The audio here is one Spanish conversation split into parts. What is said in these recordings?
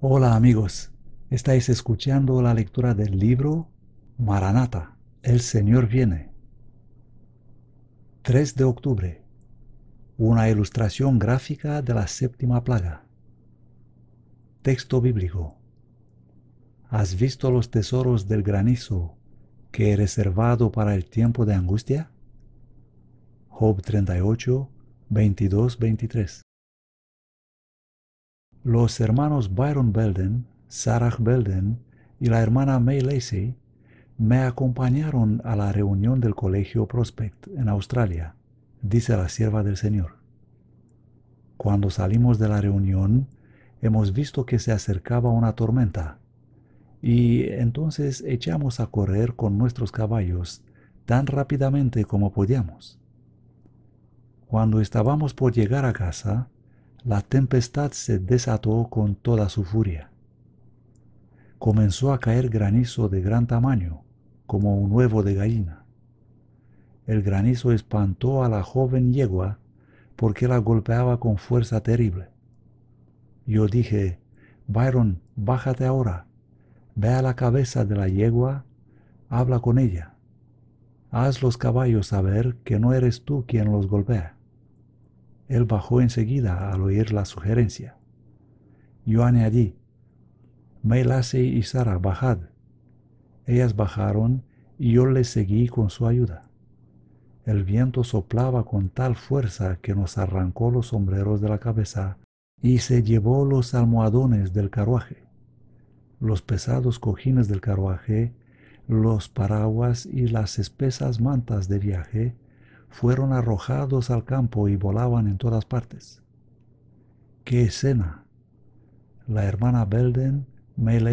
Hola amigos, estáis escuchando la lectura del libro Maranata, El Señor viene. 3 de octubre. Una ilustración gráfica de la séptima plaga. Texto bíblico. ¿Has visto los tesoros del granizo que he reservado para el tiempo de angustia? Job 38, 22, 23 los hermanos Byron Belden, Sarah Belden y la hermana May Lacey me acompañaron a la reunión del Colegio Prospect en Australia, dice la sierva del Señor. Cuando salimos de la reunión, hemos visto que se acercaba una tormenta, y entonces echamos a correr con nuestros caballos tan rápidamente como podíamos. Cuando estábamos por llegar a casa, la tempestad se desató con toda su furia. Comenzó a caer granizo de gran tamaño, como un huevo de gallina. El granizo espantó a la joven yegua porque la golpeaba con fuerza terrible. Yo dije, Byron, bájate ahora, ve a la cabeza de la yegua, habla con ella. Haz los caballos saber que no eres tú quien los golpea. Él bajó enseguida al oír la sugerencia. Yo añadí, Mailase y Sara, bajad. Ellas bajaron y yo les seguí con su ayuda. El viento soplaba con tal fuerza que nos arrancó los sombreros de la cabeza y se llevó los almohadones del carruaje, los pesados cojines del carruaje, los paraguas y las espesas mantas de viaje, fueron arrojados al campo y volaban en todas partes. ¡Qué escena! La hermana Belden, May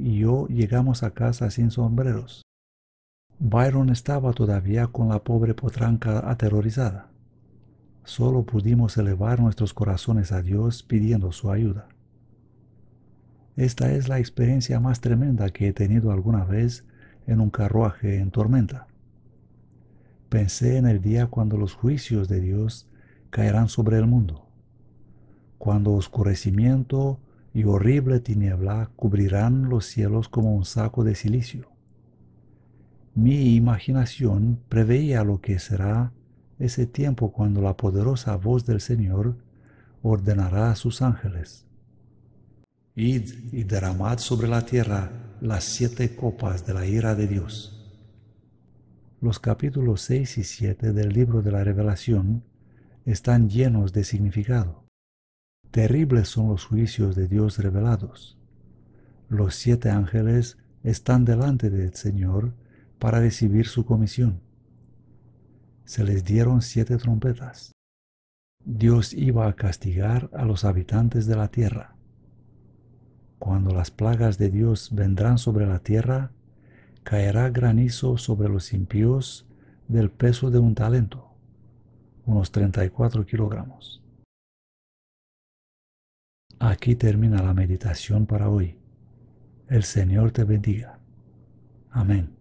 y yo llegamos a casa sin sombreros. Byron estaba todavía con la pobre potranca aterrorizada. Solo pudimos elevar nuestros corazones a Dios pidiendo su ayuda. Esta es la experiencia más tremenda que he tenido alguna vez en un carruaje en tormenta. Pensé en el día cuando los juicios de Dios caerán sobre el mundo, cuando oscurecimiento y horrible tiniebla cubrirán los cielos como un saco de silicio. Mi imaginación preveía lo que será ese tiempo cuando la poderosa voz del Señor ordenará a sus ángeles. Id y derramad sobre la tierra las siete copas de la ira de Dios. Los capítulos 6 y 7 del libro de la Revelación están llenos de significado. Terribles son los juicios de Dios revelados. Los siete ángeles están delante del Señor para recibir su comisión. Se les dieron siete trompetas. Dios iba a castigar a los habitantes de la tierra. Cuando las plagas de Dios vendrán sobre la tierra, caerá granizo sobre los impíos del peso de un talento, unos 34 kilogramos. Aquí termina la meditación para hoy. El Señor te bendiga. Amén.